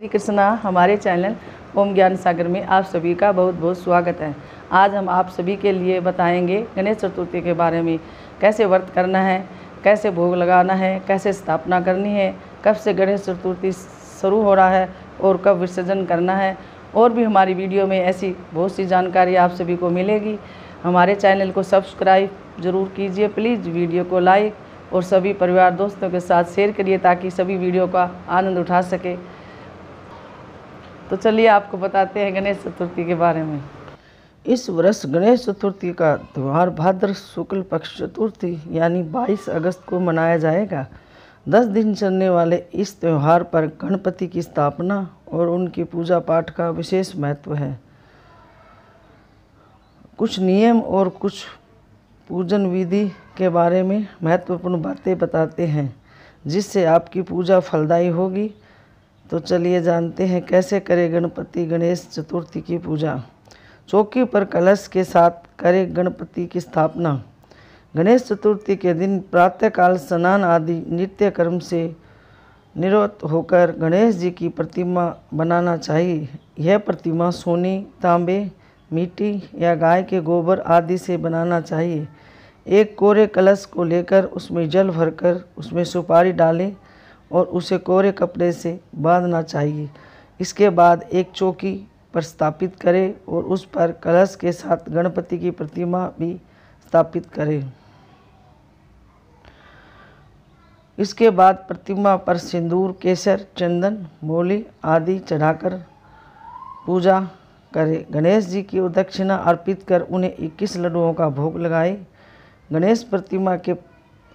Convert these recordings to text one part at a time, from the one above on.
श्री कृष्णा हमारे चैनल ओम ज्ञान सागर में आप सभी का बहुत बहुत स्वागत है आज हम आप सभी के लिए बताएंगे गणेश चतुर्थी के बारे में कैसे व्रत करना है कैसे भोग लगाना है कैसे स्थापना करनी है कब से गणेश चतुर्थी शुरू हो रहा है और कब विसर्जन करना है और भी हमारी वीडियो में ऐसी बहुत सी जानकारी आप सभी को मिलेगी हमारे चैनल को सब्सक्राइब ज़रूर कीजिए प्लीज़ वीडियो को लाइक और सभी परिवार दोस्तों के साथ शेयर करिए ताकि सभी वीडियो का आनंद उठा सके तो चलिए आपको बताते हैं गणेश चतुर्थी के बारे में इस वर्ष गणेश चतुर्थी का त्यौहार भाद्र शुक्ल पक्ष चतुर्थी यानी 22 अगस्त को मनाया जाएगा 10 दिन चलने वाले इस त्यौहार पर गणपति की स्थापना और उनकी पूजा पाठ का विशेष महत्व है कुछ नियम और कुछ पूजन विधि के बारे में महत्वपूर्ण बातें बताते हैं जिससे आपकी पूजा फलदायी होगी तो चलिए जानते हैं कैसे करें गणपति गणेश चतुर्थी की पूजा चौकी पर कलश के साथ करें गणपति की स्थापना गणेश चतुर्थी के दिन प्रातःकाल स्नान आदि नित्य कर्म से निरत होकर गणेश जी की प्रतिमा बनाना चाहिए यह प्रतिमा सोने तांबे मिट्टी या गाय के गोबर आदि से बनाना चाहिए एक कोरे कलश को लेकर उसमें जल भरकर उसमें सुपारी डालें और उसे कोरे कपड़े से बांधना चाहिए इसके बाद एक चौकी पर स्थापित करें और उस पर कलश के साथ गणपति की प्रतिमा भी स्थापित करें इसके बाद प्रतिमा पर सिंदूर केसर चंदन मोली आदि चढ़ाकर पूजा करें गणेश जी की दक्षिणा अर्पित कर उन्हें 21 लड्डुओं का भोग लगाएं गणेश प्रतिमा के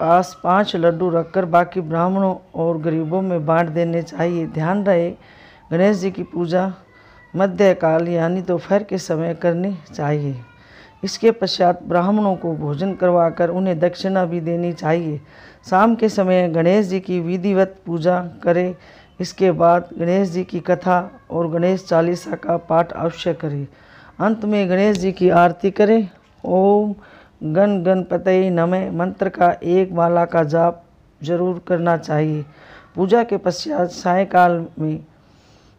पास पांच लड्डू रखकर बाकी ब्राह्मणों और गरीबों में बांट देने चाहिए ध्यान रहे गणेश जी की पूजा मध्यकाल यानी दोपहर के समय करनी चाहिए इसके पश्चात ब्राह्मणों को भोजन करवाकर उन्हें दक्षिणा भी देनी चाहिए शाम के समय गणेश जी की विधिवत पूजा करें इसके बाद गणेश जी की कथा और गणेश चालीसा का पाठ अवश्य करें अंत में गणेश जी की आरती करें ओम गण गणपतये नमे मंत्र का एक माला का जाप जरूर करना चाहिए पूजा के पश्चात सायकाल में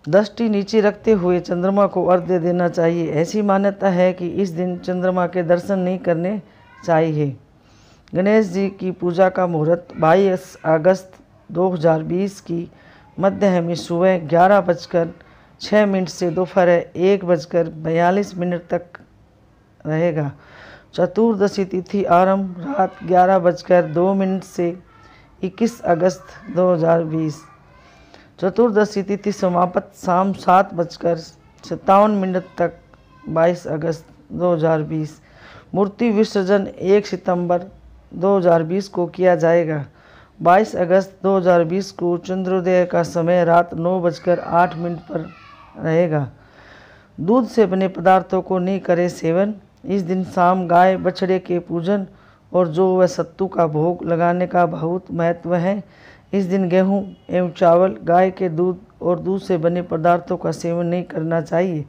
दृष्टि नीचे रखते हुए चंद्रमा को अर्घ्य देना चाहिए ऐसी मान्यता है कि इस दिन चंद्रमा के दर्शन नहीं करने चाहिए गणेश जी की पूजा का मुहूर्त 22 अगस्त 2020 की मध्य में सुबह ग्यारह बजकर छः मिनट से दोपहर एक बजकर बयालीस मिनट तक रहेगा चतुर्दशी तिथि आरंभ रात ग्यारह बजकर दो मिनट से 21 अगस्त 2020 चतुर्दशी तिथि समाप्त शाम सात बजकर सत्तावन मिनट तक 22 अगस्त 2020 मूर्ति विसर्जन 1 सितंबर 2020 को किया जाएगा 22 अगस्त 2020 को चंद्रोदय का समय रात नौ बजकर आठ मिनट पर रहेगा दूध से बने पदार्थों को नहीं करें सेवन इस दिन शाम गाय बछड़े के पूजन और जो व सत्तू का भोग लगाने का बहुत महत्व है इस दिन गेहूं एवं चावल गाय के दूध और दूध से बने पदार्थों का सेवन नहीं करना चाहिए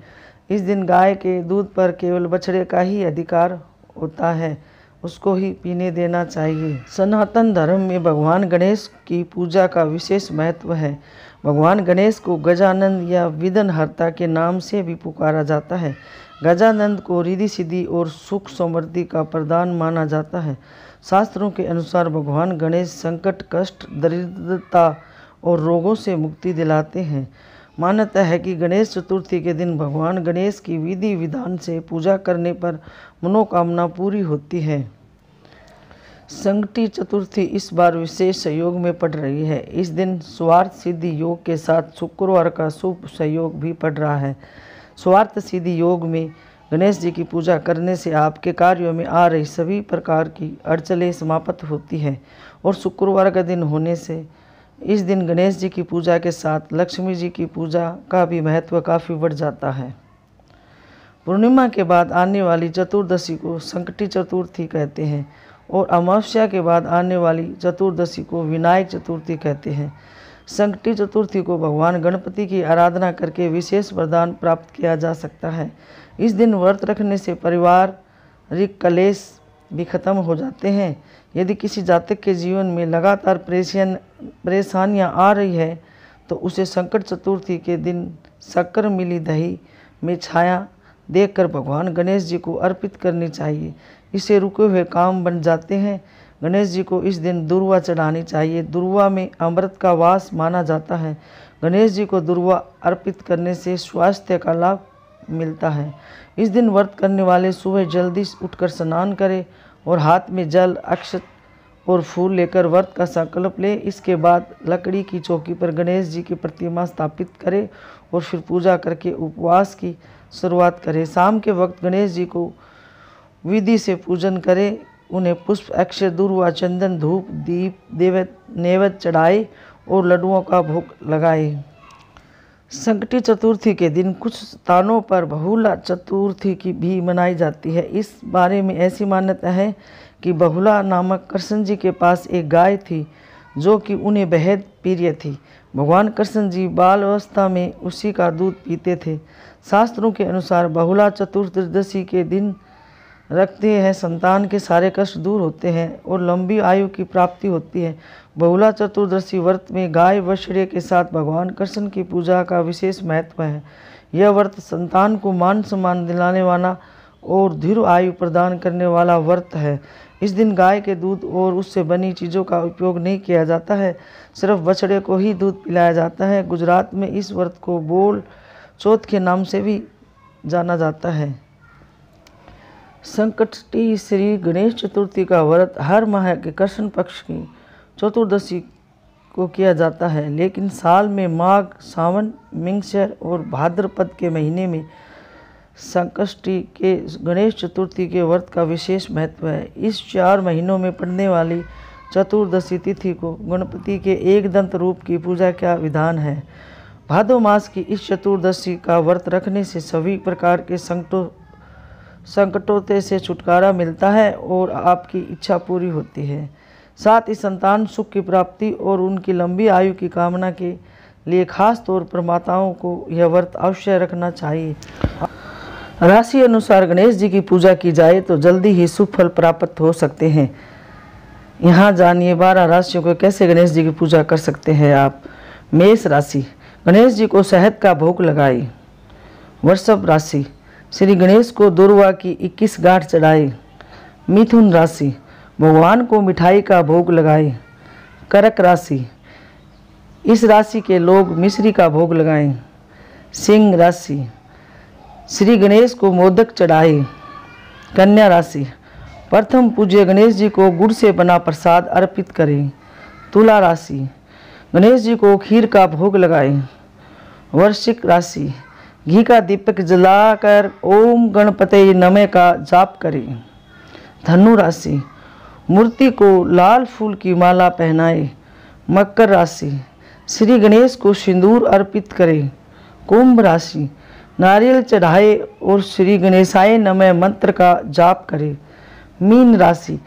इस दिन गाय के दूध पर केवल बछड़े का ही अधिकार होता है उसको ही पीने देना चाहिए सनातन धर्म में भगवान गणेश की पूजा का विशेष महत्व है भगवान गणेश को गजानंद या विदनहर्ता के नाम से भी पुकारा जाता है गजानंद को रिधि सिद्धि और सुख समृद्धि का प्रदान माना जाता है शास्त्रों के अनुसार भगवान गणेश संकट कष्ट दरिद्रता और रोगों से मुक्ति दिलाते हैं मान्यता है कि गणेश चतुर्थी के दिन भगवान गणेश की विधि विधान से पूजा करने पर मनोकामना पूरी होती है संकटी चतुर्थी इस बार विशेष सहयोग में पड़ रही है इस दिन स्वार्थ सिद्धि योग के साथ शुक्रवार का शुभ सहयोग भी पड़ रहा है स्वार्थ सिद्धि योग में गणेश जी की पूजा करने से आपके कार्यों में आ रही सभी प्रकार की अड़चने समाप्त होती है और शुक्रवार का दिन होने से इस दिन गणेश जी की पूजा के साथ लक्ष्मी जी की पूजा का भी महत्व काफ़ी बढ़ जाता है पूर्णिमा के बाद आने वाली चतुर्दशी को संकटी चतुर्थी कहते हैं और अमावस्या के बाद आने वाली चतुर्दशी को विनायक चतुर्थी कहते हैं संकटी चतुर्थी को भगवान गणपति की आराधना करके विशेष वरदान प्राप्त किया जा सकता है इस दिन व्रत रखने से परिवार रिक कलेश भी खत्म हो जाते हैं यदि किसी जातक के जीवन में लगातार परेशान परेशानियाँ आ रही है तो उसे संकट चतुर्थी के दिन शक्कर मिली दही में छाया देखकर भगवान गणेश जी को अर्पित करनी चाहिए इसे रुके हुए काम बन जाते हैं गणेश जी को इस दिन दुर्वा चढ़ानी चाहिए दुर्वा में अमृत का वास माना जाता है गणेश जी को दुर्वा अर्पित करने से स्वास्थ्य का लाभ मिलता है इस दिन व्रत करने वाले सुबह जल्दी उठकर स्नान करें और हाथ में जल अक्षत और फूल लेकर व्रत का संकल्प लें इसके बाद लकड़ी की चौकी पर गणेश जी की प्रतिमा स्थापित करें और फिर पूजा करके उपवास की शुरुआत करें शाम के वक्त गणेश जी को विधि से पूजन करें उन्हें पुष्प अक्षय दुर्वा चंदन धूप दीप देवत नेवत चढ़ाए और लड्डुओं का भोग लगाए संकटी चतुर्थी के दिन कुछ स्थानों पर बहुला चतुर्थी की भी मनाई जाती है इस बारे में ऐसी मान्यता है कि बहुला नामक कृष्ण जी के पास एक गाय थी जो कि उन्हें बेहद प्रिय थी भगवान कृष्ण जी बाल अवस्था में उसी का दूध पीते थे शास्त्रों के अनुसार बहुला चतुर्दशी के दिन रखते हैं संतान के सारे कष्ट दूर होते हैं और लंबी आयु की प्राप्ति होती है बहुला चतुर्दशी व्रत में गाय वश्य के साथ भगवान कृष्ण की पूजा का विशेष महत्व है यह व्रत संतान को मान सम्मान दिलाने वाला और धीर आयु प्रदान करने वाला व्रत है इस दिन गाय के दूध और उससे बनी चीज़ों का उपयोग नहीं किया जाता है सिर्फ बछड़े को ही दूध पिलाया जाता है गुजरात में इस व्रत को बोल चौथ के नाम से भी जाना जाता है संकटी श्री गणेश चतुर्थी का व्रत हर माह के कृष्ण पक्ष की चतुर्दशी को किया जाता है लेकिन साल में माघ सावन मिंगशर और भाद्रपद के महीने में संकष्टी के गणेश चतुर्थी के व्रत का विशेष महत्व है इस चार महीनों में पड़ने वाली चतुर्दशी तिथि को गणपति के एक दंत रूप की पूजा का विधान है भादो मास की इस चतुर्दशी का व्रत रखने से सभी प्रकार के संकटों संकटों से छुटकारा मिलता है और आपकी इच्छा पूरी होती है साथ ही संतान सुख की प्राप्ति और उनकी लंबी आयु की कामना के लिए खास तौर पर माताओं को यह व्रत अवश्य रखना चाहिए राशि अनुसार गणेश जी की पूजा की जाए तो जल्दी ही शुभ फल प्राप्त हो सकते हैं यहाँ जानिए बारह राशियों को कैसे गणेश जी की पूजा कर सकते हैं आप मेष राशि गणेश जी को शहद का भोग लगाए वर्षभ राशि श्री गणेश को दुर्वा की इक्कीस गांठ चढ़ाए मिथुन राशि भगवान को मिठाई का भोग लगाए करक राशि इस राशि के लोग मिश्री का भोग लगाएं सिंह राशि श्री गणेश को मोदक चढ़ाए कन्या राशि प्रथम पूज्य गणेश जी को गुड़ से बना प्रसाद अर्पित करें तुला राशि गणेश जी को खीर का भोग लगाएं वर्षिक राशि घी का दीपक जलाकर ओम गणपते नमे का जाप करें धनु राशि मूर्ति को लाल फूल की माला पहनाए मकर राशि श्री गणेश को सिंदूर अर्पित करें कुंभ राशि नारियल चढ़ाए और श्री गणेशाय नमः मंत्र का जाप करें मीन राशि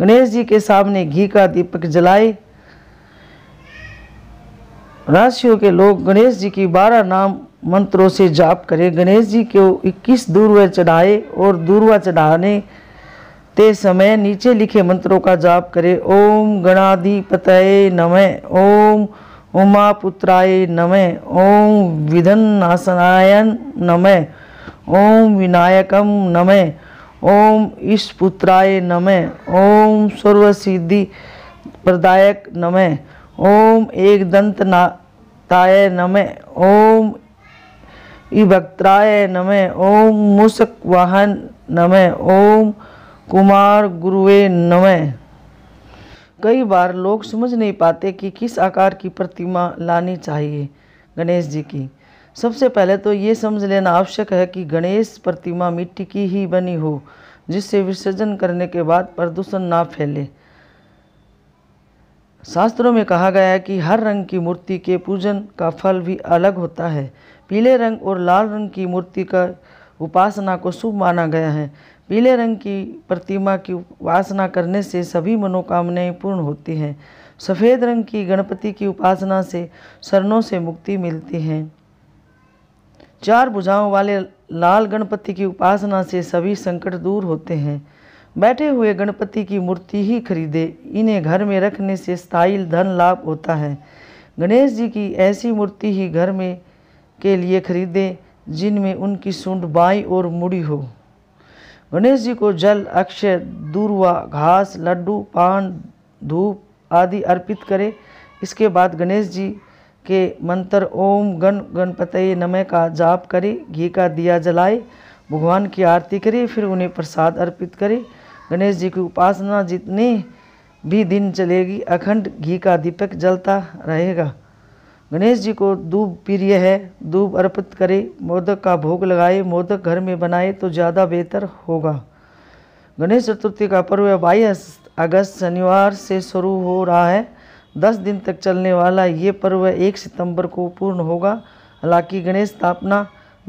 गणेश जी के सामने घी का दीपक जलाए राशियों के लोग गणेश जी की बारह नाम मंत्रों से जाप करें गणेश जी को 21 दूरवा चढ़ाए और दूरवा चढ़ाने ते समय नीचे लिखे मंत्रों का जाप करें ओम गणाधिपत नमः ओम उमा पुत्राय नमः ओम नासनायन नमः ओम विनायकम नमः ओम पुत्राय नमः ओम सिद्धि प्रदायक नमः ओम एकदंत नाताय नमः ओम भक्तराय नमे ओम मुसक वाहन नमे ओम कुमार गुरुवे नमे कई बार लोग समझ नहीं पाते कि किस आकार की प्रतिमा लानी चाहिए गणेश जी की सबसे पहले तो ये समझ लेना आवश्यक है कि गणेश प्रतिमा मिट्टी की ही बनी हो जिससे विसर्जन करने के बाद प्रदूषण ना फैले शास्त्रों में कहा गया है कि हर रंग की मूर्ति के पूजन का फल भी अलग होता है पीले रंग और लाल रंग की मूर्ति का उपासना को शुभ माना गया है पीले रंग की प्रतिमा की उपासना करने से सभी मनोकामनाएं पूर्ण होती हैं सफ़ेद रंग की गणपति की उपासना से शरणों से मुक्ति मिलती है चार भुजाओं वाले लाल गणपति की उपासना से सभी संकट दूर होते हैं बैठे हुए गणपति की मूर्ति ही खरीदे इन्हें घर में रखने से स्थायी धन लाभ होता है गणेश जी की ऐसी मूर्ति ही घर में के लिए खरीदें जिनमें उनकी सूंड बाई और मुड़ी हो गणेश जी को जल अक्षय दूरवा घास लड्डू पान धूप आदि अर्पित करें इसके बाद गणेश जी के मंत्र ओम गण गणपतये नमः का जाप करें घी का दिया जलाए भगवान की आरती करें फिर उन्हें प्रसाद अर्पित करें गणेश जी की उपासना जितने भी दिन चलेगी अखंड घी का दीपक जलता रहेगा गणेश जी को दूब प्रिय है दूब अर्पित करे मोदक का भोग लगाए मोदक घर में बनाए तो ज़्यादा बेहतर होगा गणेश चतुर्थी का पर्व बाईस अगस्त शनिवार से शुरू हो रहा है दस दिन तक चलने वाला ये पर्व एक सितंबर को पूर्ण होगा हालांकि गणेश स्थापना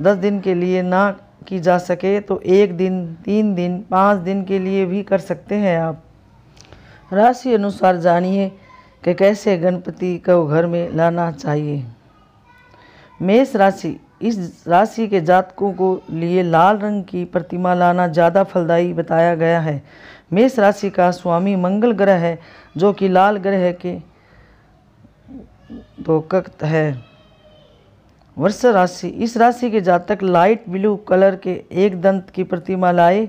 दस दिन के लिए ना की जा सके तो एक दिन तीन दिन पाँच दिन के लिए भी कर सकते हैं आप राशि अनुसार जानिए कि कैसे गणपति को घर में लाना चाहिए मेष राशि इस राशि के जातकों को लिए लाल रंग की प्रतिमा लाना ज़्यादा फलदायी बताया गया है मेष राशि का स्वामी मंगल ग्रह है जो कि लाल ग्रह के तो कक्त है वर्ष राशि इस राशि के जातक लाइट ब्लू कलर के एक दंत की प्रतिमा लाए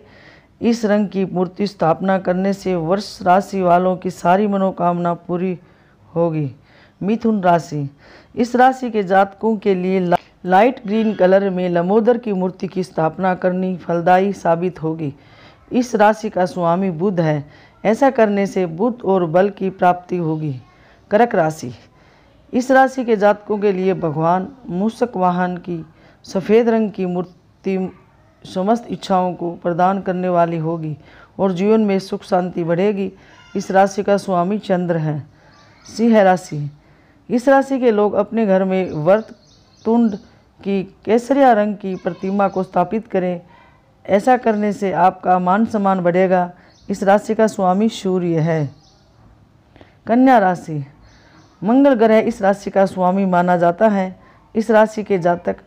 इस रंग की मूर्ति स्थापना करने से वर्ष राशि वालों की सारी मनोकामना पूरी होगी मिथुन राशि इस राशि के जातकों के लिए लाइट ग्रीन कलर में लमोदर की मूर्ति की स्थापना करनी फलदायी साबित होगी इस राशि का स्वामी बुध है ऐसा करने से बुद्ध और बल की प्राप्ति होगी करक राशि इस राशि के जातकों के लिए भगवान मूसक वाहन की सफ़ेद रंग की मूर्ति समस्त इच्छाओं को प्रदान करने वाली होगी और जीवन में सुख शांति बढ़ेगी इस राशि का स्वामी चंद्र है सिंह राशि इस राशि के लोग अपने घर में वर्त तुंड की केसरिया रंग की प्रतिमा को स्थापित करें ऐसा करने से आपका मान सम्मान बढ़ेगा इस राशि का स्वामी सूर्य है कन्या राशि मंगल ग्रह इस राशि का स्वामी माना जाता है इस राशि के जातक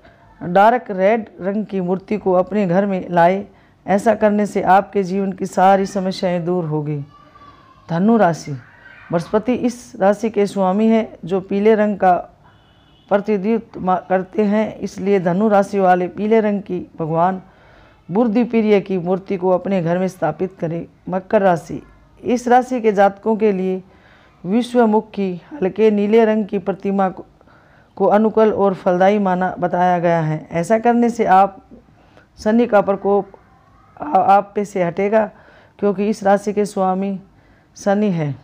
डार्क रेड रंग की मूर्ति को अपने घर में लाए ऐसा करने से आपके जीवन की सारी समस्याएं दूर होगी धनु राशि बृहस्पति इस राशि के स्वामी है जो पीले रंग का प्रतिनिधित्व करते हैं इसलिए धनु राशि वाले पीले रंग की भगवान बुद्धिप्रिय की मूर्ति को अपने घर में स्थापित करें मकर राशि इस राशि के जातकों के लिए विश्वमुखी हल्के नीले रंग की प्रतिमा को अनुकूल और फलदायी माना बताया गया है ऐसा करने से आप शनि का प्रकोप आप पे से हटेगा क्योंकि इस राशि के स्वामी शनि है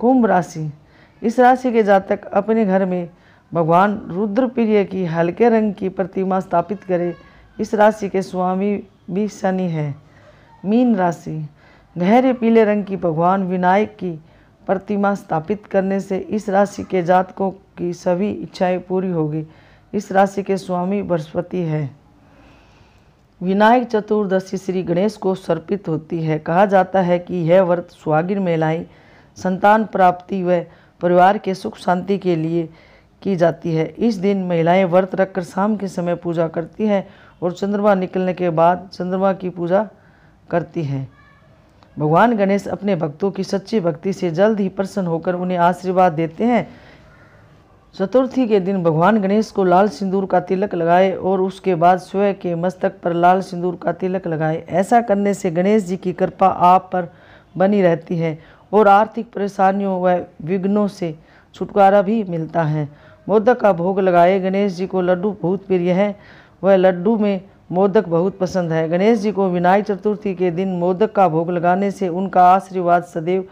कुंभ राशि इस राशि के जातक अपने घर में भगवान रुद्रप्रिय की हल्के रंग की प्रतिमा स्थापित करें इस राशि के स्वामी भी शनि है मीन राशि गहरे पीले रंग की भगवान विनायक की प्रतिमा स्थापित करने से इस राशि के जातकों की सभी इच्छाएं पूरी होगी इस राशि के स्वामी बृहस्पति है विनायक चतुर्दशी श्री गणेश को सर्पित होती है कहा जाता है कि यह व्रत स्वागिन मेलाई संतान प्राप्ति व परिवार के सुख शांति के लिए की जाती है इस दिन महिलाएं व्रत रखकर शाम के समय पूजा करती हैं और चंद्रमा निकलने के बाद चंद्रमा की पूजा करती हैं भगवान गणेश अपने भक्तों की सच्ची भक्ति से जल्द ही प्रसन्न होकर उन्हें आशीर्वाद देते हैं चतुर्थी के दिन भगवान गणेश को लाल सिंदूर का तिलक लगाए और उसके बाद स्वयं के मस्तक पर लाल सिंदूर का तिलक लगाए ऐसा करने से गणेश जी की कृपा आप पर बनी रहती है और आर्थिक परेशानियों व विघ्नों से छुटकारा भी मिलता है मोदक का भोग लगाए गणेश जी को लड्डू बहुत प्रिय है वह लड्डू में मोदक बहुत पसंद है गणेश जी को विनायक चतुर्थी के दिन मोदक का भोग लगाने से उनका आशीर्वाद सदैव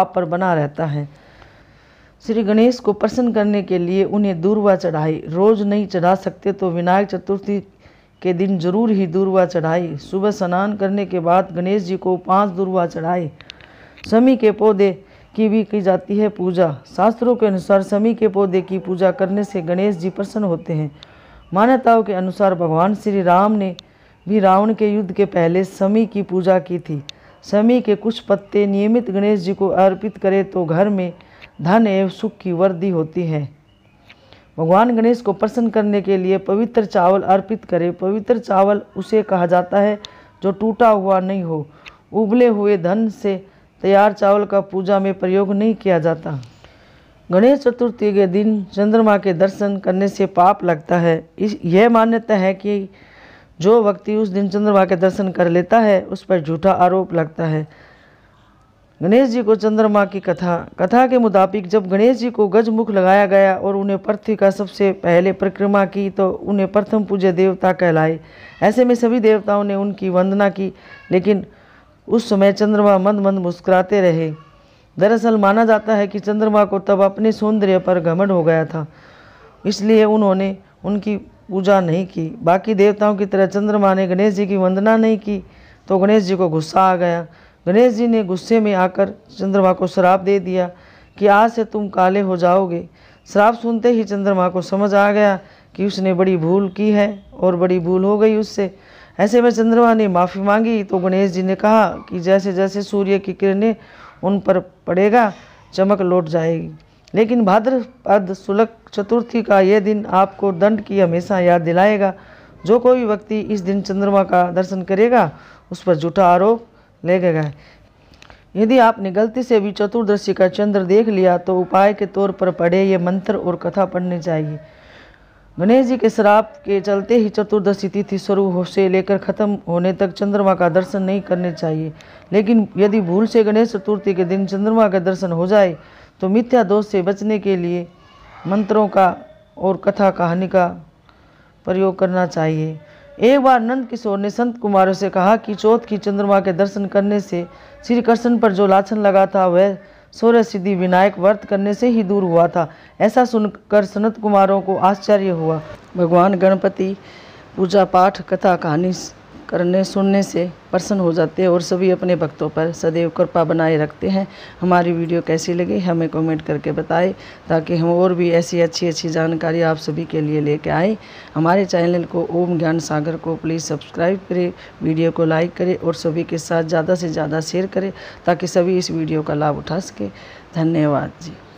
आप पर बना रहता है श्री गणेश को प्रसन्न करने के लिए उन्हें दूरवा चढ़ाई रोज नहीं चढ़ा सकते तो विनायक चतुर्थी के दिन जरूर ही दूरवा चढ़ाई सुबह स्नान करने के बाद गणेश जी को पांच दूरवा चढ़ाई शमी के पौधे की भी की जाती है पूजा शास्त्रों के अनुसार शमी के पौधे की पूजा करने से गणेश जी प्रसन्न होते हैं मान्यताओं के अनुसार भगवान श्री राम ने भी रावण के युद्ध के पहले शमी की पूजा की थी शमी के कुछ पत्ते नियमित गणेश जी को अर्पित करें तो घर में धन एवं सुख की वृद्धि होती है भगवान गणेश को प्रसन्न करने के लिए पवित्र चावल अर्पित करें पवित्र चावल उसे कहा जाता है जो टूटा हुआ नहीं हो उबले हुए धन से तैयार चावल का पूजा में प्रयोग नहीं किया जाता गणेश चतुर्थी के दिन चंद्रमा के दर्शन करने से पाप लगता है इस यह मान्यता है कि जो व्यक्ति उस दिन चंद्रमा के दर्शन कर लेता है उस पर झूठा आरोप लगता है गणेश जी को चंद्रमा की कथा कथा के मुताबिक जब गणेश जी को गजमुख लगाया गया और उन्हें पृथ्वी का सबसे पहले परिक्रमा की तो उन्हें प्रथम पूज्य देवता कहलाए ऐसे में सभी देवताओं ने उनकी वंदना की लेकिन उस समय चंद्रमा मंद मंद मुस्कुराते रहे दरअसल माना जाता है कि चंद्रमा को तब अपने सौंदर्य पर घमंड हो गया था इसलिए उन्होंने उनकी पूजा नहीं की बाकी देवताओं की तरह चंद्रमा ने गणेश जी की वंदना नहीं की तो गणेश जी को गुस्सा आ गया गणेश जी ने गुस्से में आकर चंद्रमा को श्राप दे दिया कि आज से तुम काले हो जाओगे श्राप सुनते ही चंद्रमा को समझ आ गया कि उसने बड़ी भूल की है और बड़ी भूल हो गई उससे ऐसे में चंद्रमा ने माफ़ी मांगी तो गणेश जी ने कहा कि जैसे जैसे सूर्य की किरणें उन पर पड़ेगा चमक लौट जाएगी लेकिन भाद्रपद सुलक चतुर्थी का यह दिन आपको दंड की हमेशा याद दिलाएगा जो कोई व्यक्ति इस दिन चंद्रमा का दर्शन करेगा उस पर झूठा आरोप ले गए यदि आपने गलती से भी चतुर्दशी का चंद्र देख लिया तो उपाय के तौर पर पढ़े ये मंत्र और कथा पढ़नी चाहिए गणेश जी के श्राप के चलते ही चतुर्दशी तिथि शुरू हो से लेकर खत्म होने तक चंद्रमा का दर्शन नहीं करने चाहिए लेकिन यदि भूल से गणेश चतुर्थी के दिन चंद्रमा का दर्शन हो जाए तो मिथ्या दोष से बचने के लिए मंत्रों का और कथा कहानी का प्रयोग करना चाहिए एक बार नंद किशोर ने संत कुमारों से कहा कि चौथ की चंद्रमा के दर्शन करने से श्री कृष्ण पर जो लाछन लगा था वह सूर्य सिद्धि विनायक व्रत करने से ही दूर हुआ था ऐसा सुनकर संत कुमारों को आश्चर्य हुआ भगवान गणपति पूजा पाठ कथा कहानी करने सुनने से प्रसन्न हो जाते हैं और सभी अपने भक्तों पर सदैव कृपा बनाए रखते हैं हमारी वीडियो कैसी लगी हमें कमेंट करके बताएं ताकि हम और भी ऐसी अच्छी अच्छी जानकारी आप सभी के लिए लेके आए हमारे चैनल को ओम ज्ञान सागर को प्लीज़ सब्सक्राइब करें वीडियो को लाइक करें और सभी के साथ ज़्यादा से ज़्यादा शेयर करें ताकि सभी इस वीडियो का लाभ उठा सके धन्यवाद जी